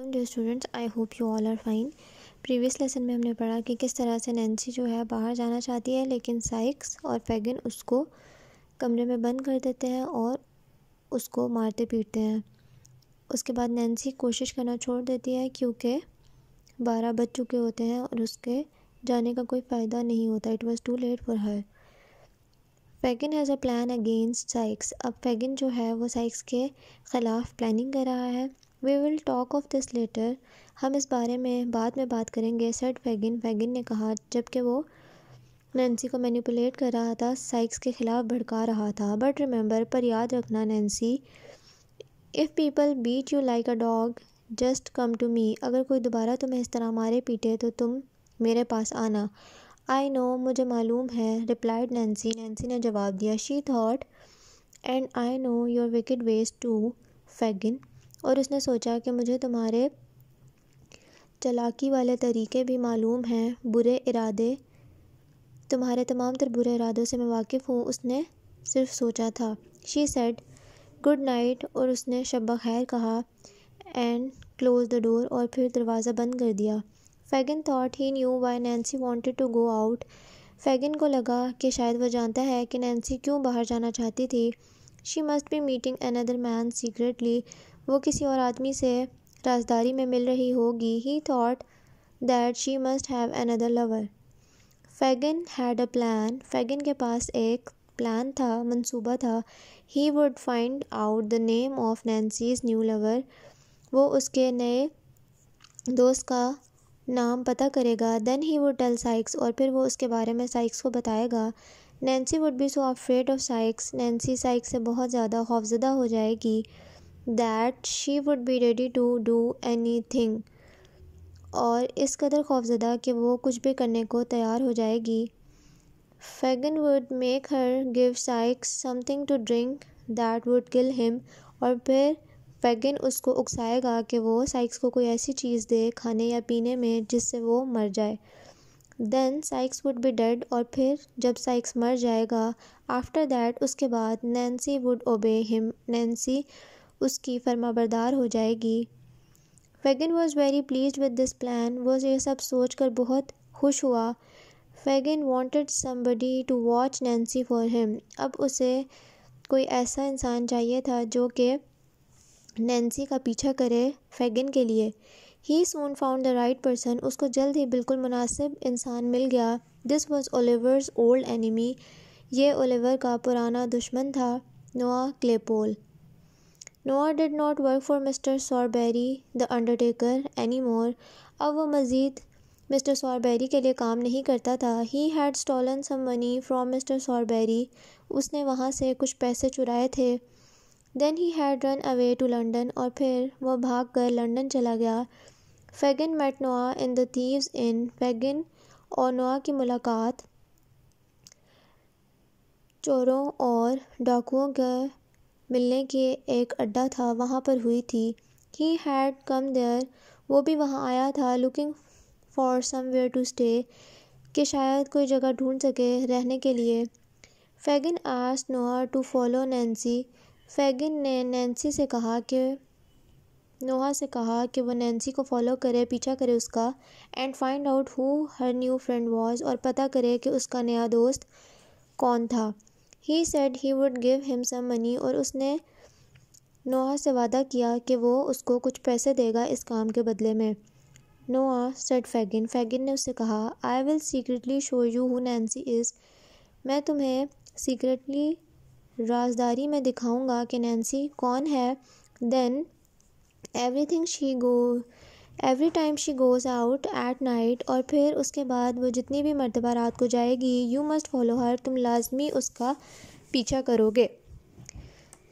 dear students I hope you all are fine previous lesson में हमने पढ़ा कि किस तरह से नैन्सी जो है बाहर जाना चाहती है लेकिन साइक्स और फैगिन उसको कमरे में बंद कर देते हैं और उसको मारते पीटते हैं उसके बाद नैन्सी कोशिश करना छोड़ देती है क्योंकि बारह बज चुके होते हैं और उसके जाने का कोई फ़ायदा नहीं होता it was too late for her Fagin has a plan against Sikes अब फैगन जो है वो साइक्स के ख़िलाफ़ प्लानिंग कर रहा है we will talk of this later हम इस बारे में बाद में बात करेंगे सेट फैगिन फैगिन ने कहा जबकि वो नैन्सी को मैनिपुलेट कर रहा था साइक्स के ख़िलाफ़ भड़का रहा था बट रिमेंबर पर याद रखना Nancy if people beat you like a dog just come to me अगर कोई दोबारा तुम्हें इस तरह मारे पीटे तो तुम मेरे पास आना आई नो मुझे मालूम है रिप्लाइड नैन्सी नैन्सी ने जवाब दिया she thought and I know your wicked ways to Fagin और उसने सोचा कि मुझे तुम्हारे चलाकी वाले तरीक़े भी मालूम हैं बुरे इरादे तुम्हारे तमाम तर बुरे इरादों से मैं वाकिफ़ हूँ उसने सिर्फ सोचा था शी सेड गुड नाइट और उसने शब खैर कहा एंड क्लोज द डोर और फिर दरवाज़ा बंद कर दिया Fagin thought he knew why Nancy wanted to go out Fagin को लगा कि शायद वह जानता है कि नैन्सी क्यों बाहर जाना चाहती थी she must be meeting another man secretly वो किसी और आदमी से राजदारी में मिल रही होगी he thought that she must have another lover Fagin had a plan Fagin के पास एक प्लान था मंसूबा था he would find out the name of Nancy's new lover वो उसके नए दोस्त का नाम पता करेगा then he would tell Sykes और फिर वो उसके बारे में साइक्स को बताएगा Nancy would be so afraid of Sykes Nancy Sykes से बहुत ज़्यादा खौफजदा हो जाएगी that she would be ready to do anything और इस कदर खौफजदा कि वो कुछ भी करने को तैयार हो जाएगी Fagin would make her give Sykes something to drink that would kill him और फिर फैगन उसको उकसाएगा कि वो साइक्स को कोई ऐसी चीज़ दे खाने या पीने में जिससे वो मर जाए then Sykes would be dead और फिर जब साइक्स मर जाएगा आफ्टर दैट उसके बाद Nancy would obey him Nancy उसकी फरमाबरदार हो जाएगी Fagin was very pleased with this plan वो ये सब सोच कर बहुत खुश हुआ Fagin wanted somebody to watch Nancy for him अब उसे कोई ऐसा इंसान चाहिए था जो कि नैन्सी का पीछा करे फैगन के लिए he soon found the right person उसको जल्द ही बिल्कुल मुनासिब इंसान मिल गया this was Oliver's old enemy ये ओलिवर का पुराना दुश्मन था Noah Claypole Noah did not work for Mr Sowerberry the undertaker anymore अब वो मज़ीद मिस्टर सॉरबेरी के लिए काम नहीं करता था he had stolen some money from Mr Sowerberry उसने वहाँ से कुछ पैसे चुराए थे then he had run away to London और फिर वह भाग कर लंडन चला गया फैगन मेट नोआ इन द थीव्स इन फैगन और नोआ की मुलाकात चोरों और डाकुओं के मिलने के एक अड्डा था वहाँ पर हुई थी ही हैड कम देयर वो भी वहाँ आया था looking for somewhere to stay कि शायद कोई जगह ढूंढ सके रहने के लिए फैगिन आस Noah to follow Nancy Fagin ने नैन्सी से कहा कि नोहा से कहा कि वो नैन्सी को फॉलो करे पीछा करे उसका and find out who her new friend was और पता करे कि उसका नया दोस्त कौन था he said he would give him some money और उसने नोआ से वादा किया कि वो उसको कुछ पैसे देगा इस काम के बदले में नोआ सेड फैगिन फैगिन ने उससे कहा I will secretly show you who Nancy is मैं तुम्हें सीक्रेटली राजदारी में दिखाऊंगा कि नैन्सी कौन है then everything she go every time she goes out at night और फिर उसके बाद वो जितनी भी मरतबा रात को जाएगी यू मस्ट फॉलो हर तुम लाजमी उसका पीछा करोगे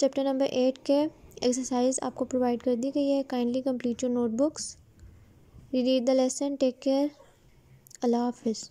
चैप्टर नंबर एट के एक्सरसाइज आपको प्रोवाइड कर दी गई है kindly complete your notebooks read the lesson take care अल्लाह हाफिज़